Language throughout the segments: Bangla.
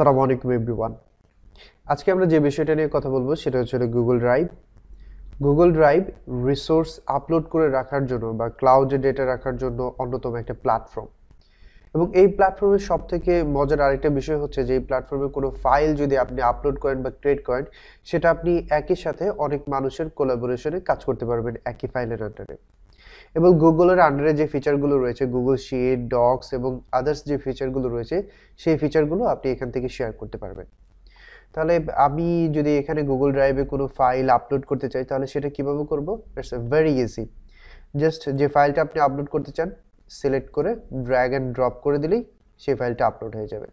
সালাম আলাইকুম এভরিওয়ান আজকে আমরা যে বিষয়টা নিয়ে কথা বলবো সেটা হচ্ছে Google drive Google drive resource upload করে রাখার জন্য বা ক্লাউডে ডেটা রাখার জন্য অন্যতম একটা প্ল্যাটফর্ম এবং এই প্ল্যাটফর্মের সব থেকে মজার আরেকটা বিষয় হচ্ছে যে এই প্ল্যাটফর্মে কোনো ফাইল যদি আপনি আপলোড করেন বা ক্রিয়েট করেন সেটা আপনি একই সাথে অনেক মানুষের কোলাবোরেশনে কাজ করতে পারবেন একই ফাইলের আন্ডারে এবং গুগলের আন্ডারে যে ফিচারগুলো রয়েছে গুগল শিট ডকস এবং আদার্স যে ফিচারগুলো রয়েছে সেই ফিচারগুলো আপনি এখান থেকে শেয়ার করতে পারবেন তাহলে আমি যদি এখানে গুগল ড্রাইভে কোনো ফাইল আপলোড করতে চাই তাহলে সেটা কীভাবে করব ইটস ভেরি ইজি জাস্ট যে ফাইলটা আপনি আপলোড করতে চান সিলেক্ট করে ড্র্যাগ অ্যান্ড ড্রপ করে দিলেই সেই ফাইলটা আপলোড হয়ে যাবে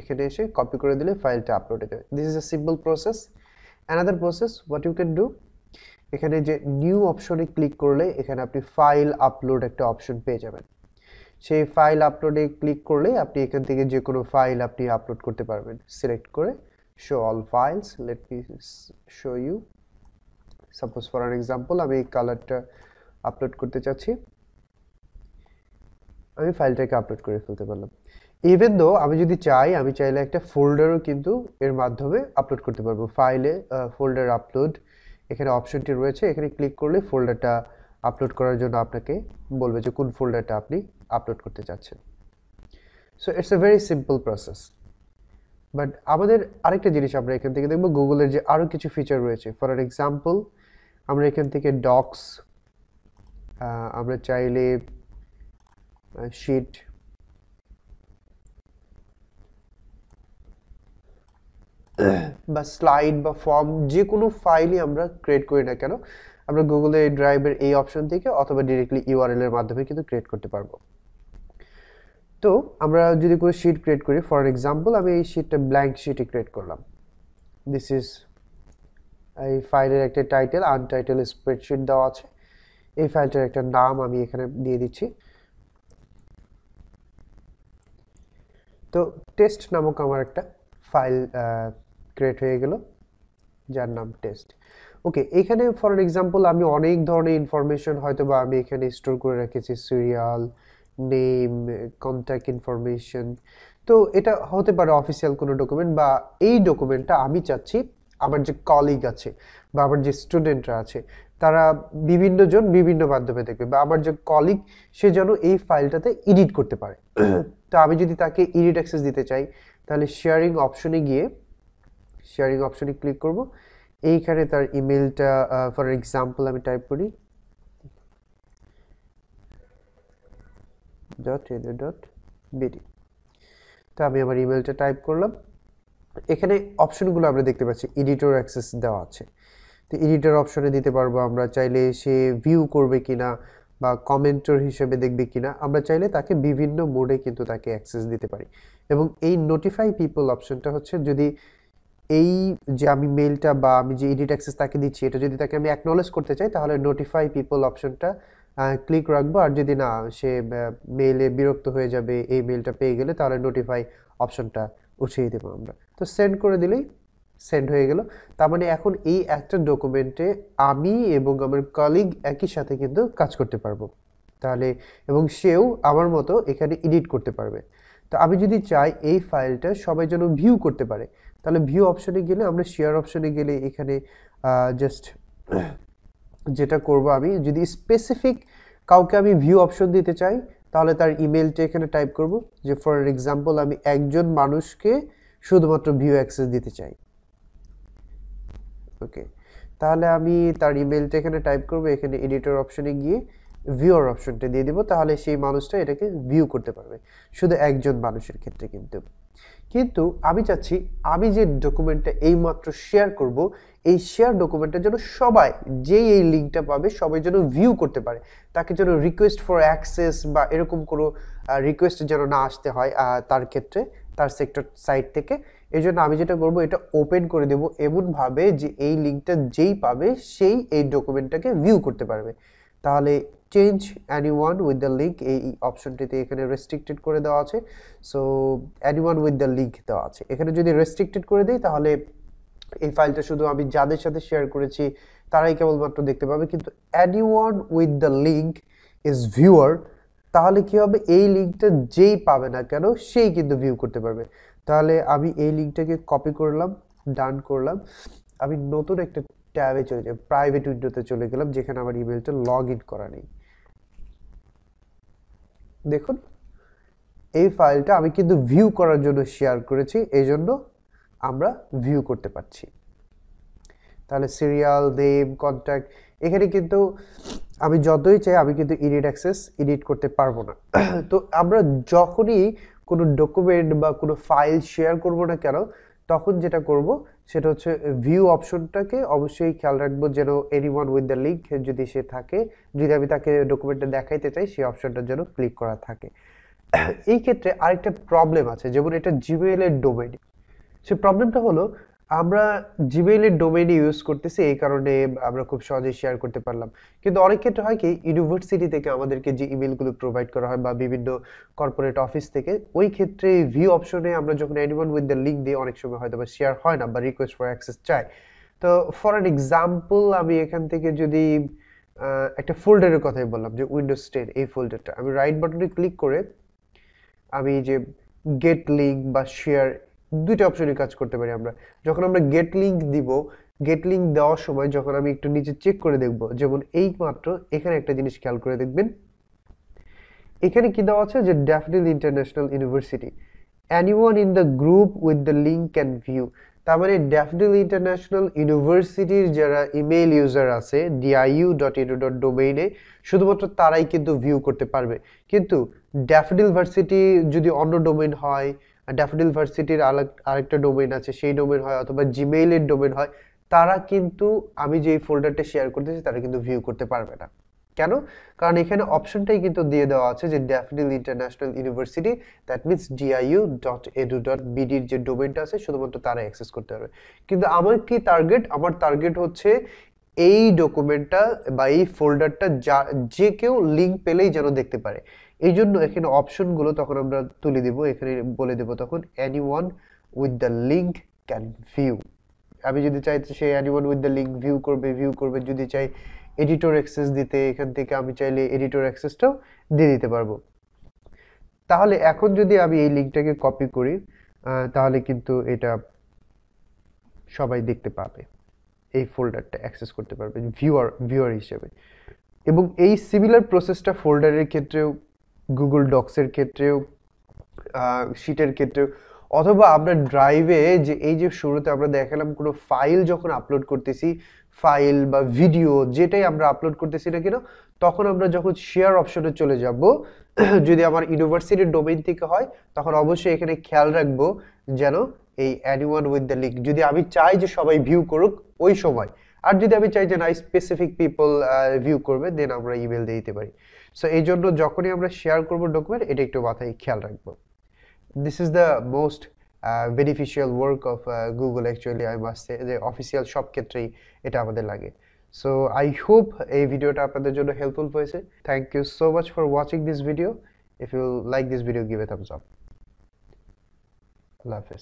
এখানে এসে কপি করে দিলে ফাইলটা আপলোড হয়ে যাবে this is a simple process another process what you can do এখানে যে নিউ অপশনে ক্লিক করলে এখানে আপনি ফাইল আপলোড একটা অপশন পেয়ে যাবেন সেই ফাইল আপলোডে ক্লিক করলে আপনি এখান থেকে যে কোনো ফাইল আপনি আপলোড করতে পারবেন সিলেক্ট করে show all files let me show you suppose for an example আমি এই কালারটা আপলোড করতে চাচ্ছি আমি ফাইলটাকে আপলোড করে ফেলতে পারলাম ইভেন দো আমি যদি চাই আমি চাইলে একটা ফোল্ডারও কিন্তু এর মাধ্যমে আপলোড করতে পারবো ফাইলে ফোল্ডার আপলোড এখানে অপশনটি রয়েছে এখানে ক্লিক করলে ফোল্ডারটা আপলোড করার জন্য আপনাকে বলবে যে কোন ফোল্ডারটা আপনি আপলোড করতে চাচ্ছেন so it's a very simple process but আমাদের আরেকটা জিনিস আমরা এখান থেকে দেখবো গুগলের যে আরও কিছু ফিচার রয়েছে ফর অ্যান এক্সাম্পল আমরা এখান থেকে ডক্স আমরা চাইলে শিট বা স্লাইড বা ফর্ম যে কোনো ফাইলই আমরা ক্রিয়েট করি না কেন আমরা গুগলে ড্রাইভের এই অপশন থেকে অথবা ডিরেক্টলি ইউআরএল এর মাধ্যমে কিন্তু ক্রিয়েট করতে পারবো তো আমরা যদি কোনো শিট ক্রিয়েট করি ফর এক্সাম্পল আমি এই শিটটা ব্ল্যাঙ্ক শিটে ক্রিয়েট করলাম দিস ইজ এই ফাইলের একটা টাইটেল আনটাইটেল স্প্রেডশিট দেওয়া আছে এই ফাইলটার একটা নাম আমি এখানে দিয়ে দিচ্ছি তো টেস্ট নামক আমার একটা ফাইল ক্রিয়েট হয়ে গেল যার নাম টেস্ট ওকে এখানে ফর এক্সাম্পল আমি অনেক ধরনের ইনফরমেশন হয়তো বা আমি এখানে স্টোর করে রেখেছি সিরিয়াল নেম কন্ট্যাক্ট ইনফরমেশন তো এটা হতে পারে অফিসিয়াল কোনো ডকুমেন্ট বা এই ডকুমেন্টটা আমি চাচ্ছি আমার যে কলিগ আছে বা আমার যে স্টুডেন্টরা আছে তারা বিভিন্নজন বিভিন্ন মাধ্যমে দেখবে বা আমার যে কলিগ সে যেন এই ফাইলটাতে এডিট করতে পারে তো আমি যদি তাকে এডিট অ্যাক্সেস দিতে চাই তাহলে শেয়ারিং অপশনে গিয়ে শেয়ারিং অপশনে ক্লিক করব এইখানে তার ইমেলটা ফর এক্সাম্পল আমি টাইপ করি ডট এদের ডট বিডি তো আমি আমার ইমেলটা টাইপ করলাম এখানে অপশনগুলো আমরা দেখতে পাচ্ছি এডিটর অ্যাক্সেস দেওয়া আছে তো এডিটর অপশনে দিতে পারবো আমরা চাইলে সে ভিউ করবে কিনা বা কমেন্টর হিসেবে দেখবে কিনা আমরা চাইলে তাকে বিভিন্ন মোডে কিন্তু তাকে অ্যাক্সেস দিতে পারি এবং এই নোটিফাই পিপল অপশনটা হচ্ছে যদি এই যে আমি মেলটা বা আমি যে এডিট অ্যাক্সেস তাকে দিচ্ছি এটা যদি তাকে আমি অ্যাকনোলেজ করতে চাই তাহলে নোটিফাই পিপল অপশনটা ক্লিক রাখবো আর যদি না সে মেলে বিরক্ত হয়ে যাবে এই মেলটা পেয়ে গেলে তাহলে নোটিফাই অপশনটা উঠিয়ে দেবো আমরা তো সেন্ড করে দিলেই সেন্ড হয়ে গেল তার মানে এখন এই একটা ডকুমেন্টে আমি এবং আমার কলিগ একই সাথে কিন্তু কাজ করতে পারবো তাহলে এবং সেও আমার মতো এখানে এডিট করতে পারবে তো আমি যদি চাই এই ফাইলটা সবাই যেন ভিউ করতে পারে তাহলে ভিউ অপশনে গেলে আমরা শেয়ার অপশনে গেলে এখানে জাস্ট যেটা করব আমি যদি স্পেসিফিক কাউকে আমি ভিউ অপশন দিতে চাই তাহলে তার ইমেলটা এখানে টাইপ করব যে ফর এক্সাম্পল আমি একজন মানুষকে শুধুমাত্র ভিউ অ্যাক্সেস দিতে চাই ওকে তাহলে আমি তার ইমেলটা এখানে টাইপ করবো এখানে এডিটর অপশনে গিয়ে ভিউর অপশনটা দিয়ে দিব তাহলে সেই মানুষটা এটাকে ভিউ করতে পারবে শুধু একজন মানুষের ক্ষেত্রে কিন্তু কিন্তু আমি চাচ্ছি আমি যে ডকুমেন্টটা এইমাত্র শেয়ার করব এই শেয়ার ডকুমেন্টটা যেন সবাই যেই এই লিঙ্কটা পাবে সবাই যেন ভিউ করতে পারে তাকে যেন রিকোয়েস্ট ফর অ্যাক্সেস বা এরকম কোনো রিকোয়েস্ট যেন না আসতে হয় তার ক্ষেত্রে তার সেক্টর সাইট থেকে এই জন্য আমি যেটা করবো এটা ওপেন করে দেবো এমনভাবে যে এই লিঙ্কটা যেই পাবে সেই এই ডকুমেন্টটাকে ভিউ করতে পারবে তাহলে change anyone with the link এই অপশনটিতে এখানে রেস্ট্রিক্টেড করে দেওয়া আছে so anyone with the link দেওয়া আছে এখানে যদি রেস্ট্রিক্টেড করে দিই তাহলে এই ফাইলটা শুধু আমি যাদের সাথে শেয়ার করেছি তারাই কেবলমাত্র দেখতে পাবে কিন্তু anyone with the link is viewer তাহলে কী হবে এই লিঙ্কটা যেই পাবে না কেন সেই কিন্তু ভিউ করতে পারবে তাহলে আমি এই লিঙ্কটাকে কপি করলাম ডান করলাম আমি নতুন একটা ট্যাবে চলে যাই প্রাইভেট উইন্ডোতে চলে গেলাম যেখানে আমার ইমেলটা লগ ইন করা নেই দেখুন এই ফাইলটা আমি কিন্তু ভিউ করার জন্য শেয়ার করেছি এই জন্য আমরা ভিউ করতে পারছি তাহলে সিরিয়াল দেব কন্ট্যাক্ট এখানে কিন্তু আমি যতই চাই আমি কিন্তু ইডিট অ্যাক্সেস ইডিট করতে পারবো না তো আমরা যখনই কোনো ডকুমেন্ট বা কোনো ফাইল শেয়ার করব না কেন তখন যেটা করব সেটা হচ্ছে ভিউ অপশনটাকে অবশ্যই খেয়াল রাখবো যেন anyone with the link যদি সে থাকে যদি আমি তাকে ডকুমেন্টটা দেখাইতে চাই সেই অপশনটা যেন ক্লিক করা থাকে এই ক্ষেত্রে আরেকটা প্রবলেম আছে যেমন এটা জিমেলের ডোমেন সে প্রবলেমটা হলো আমরা জিমেইলের ডোমেইন ইউজ করতেছি এই কারণে আমরা খুব সহজে শেয়ার করতে পারলাম কিন্তু অনেক ক্ষেত্রে হয় কি ইউনিভার্সিটি থেকে আমাদেরকে যে ইমেলগুলো প্রোভাইড করা হয় বা বিভিন্ন কর্পোরেট অফিস থেকে ওই ক্ষেত্রে ভিউ অপশনে আমরা যখন অ্যানিমন উইথ দ্য লিঙ্ক দিয়ে অনেক সময় হয়তো বা শেয়ার হয় না বা রিকোয়েস্ট ফর অ্যাক্সেস চাই তো ফর অ্যান এক্সাম্পল আমি এখান থেকে যদি একটা ফোল্ডারের কথাই বললাম যে উইন্ডোজ টেন এই ফোল্ডারটা আমি রাইট বাটনে ক্লিক করে আমি যে গেট লিঙ্ক বা শেয়ার দুইটা অপশনে কাজ করতে পারি আমরা যখন আমরা গেট লিঙ্ক দিব গেট লিঙ্ক দেওয়ার সময় যখন আমি একটু নিচে চেক করে দেখব যেমন এই মাত্র এখানে একটা জিনিস খেয়াল করে দেখবেন এখানে কি দেওয়া আছে যে Daffodil International University anyone in the group with the link can view তার মানে ড্যাফডিল ইন্টারন্যাশনাল ইউনিভার্সিটির যারা ইমেইল ইউজার আছে ডিআইইউ ডট ইডো ডট ডোমেইনে শুধুমাত্র তারাই কিন্তু ভিউ করতে পারবে কিন্তু ড্যাফনিল ভার্সিটি যদি অন্য ডোমেইন হয় ড্যাফোডিল ভার্সিটির আরেকটা ডোমেন আছে সেই ডোমেন হয় অথবা জিমেইলের ডোমেন হয় তারা কিন্তু আমি যেই ফোল্ডারটা শেয়ার করতেছি তারা কিন্তু ভিউ করতে পারবে না কেন কারণ এখানে অপশনটাই কিন্তু দিয়ে দেওয়া আছে যে Daffodil International University that means DIU dot edu dot বিডির যে ডোমেনটা আছে শুধুমাত্র তারা অ্যাক্সেস করতে পারবে কিন্তু আমার কি টার্গেট আমার টার্গেট হচ্ছে এই ডকুমেন্টটা বা এই ফোল্ডারটা যা যে কেউ লিঙ্ক পেলেই যেন দেখতে পারে এই জন্য এখানে অপশনগুলো তখন আমরা তুলে দেব এখানে বলে দেব তখন anyone with the link can view আমি যদি চাই সে anyone with the link view করবে ভিউ করবে যদি চাই এডিটর অ্যাক্সেস দিতে এখান থেকে আমি চাইলে এডিটর অ্যাক্সেসটাও দিয়ে দিতে পারবো তাহলে এখন যদি আমি এই লিঙ্কটাকে কপি করি তাহলে কিন্তু এটা সবাই দেখতে পাবে এই ফোল্ডারটা অ্যাক্সেস করতে পারবে ভিউয়ার ভিউয়ার হিসেবে এবং এই সিমিলার প্রসেসটা ফোল্ডারের ক্ষেত্রেও গুগল ডক্সের ক্ষেত্রেও শিটের ক্ষেত্রেও অথবা আপনার ড্রাইভে যে এই যে শুরুতে আমরা দেখালাম কোনো ফাইল যখন আপলোড করতেছি ফাইল বা ভিডিও যেটাই আমরা আপলোড করতেছি না কেন তখন আমরা যখন শেয়ার অপশনে চলে যাব যদি আমার ইউনিভার্সিটির ডোমেইন থেকে হয় তখন অবশ্যই এখানে খেয়াল রাখবো যেন এই অ্যানিওয়ান উইথ দ্য লিঙ্ক যদি আমি চাই যে সবাই ভিউ করুক ওই সময় আর যদি আমি চাই যে না স্পেসিফিক পিপল ভিউ করবে দেন আমরা ইমেল দিয়ে দিতে পারি সো এই জন্য যখনই আমরা শেয়ার করব ডকুমেন্ট এটা একটু মাথায় খেয়াল রাখবো this is the most beneficial work of Google actually I মাসে যে অফিসিয়াল সব ক্ষেত্রেই এটা আমাদের লাগে সো আই হোপ এই ভিডিওটা আপনাদের জন্য হেল্পফুল হয়েছে thank you so much for watching this video if you like this video give a thumbs up আল্লাহ হাফেজ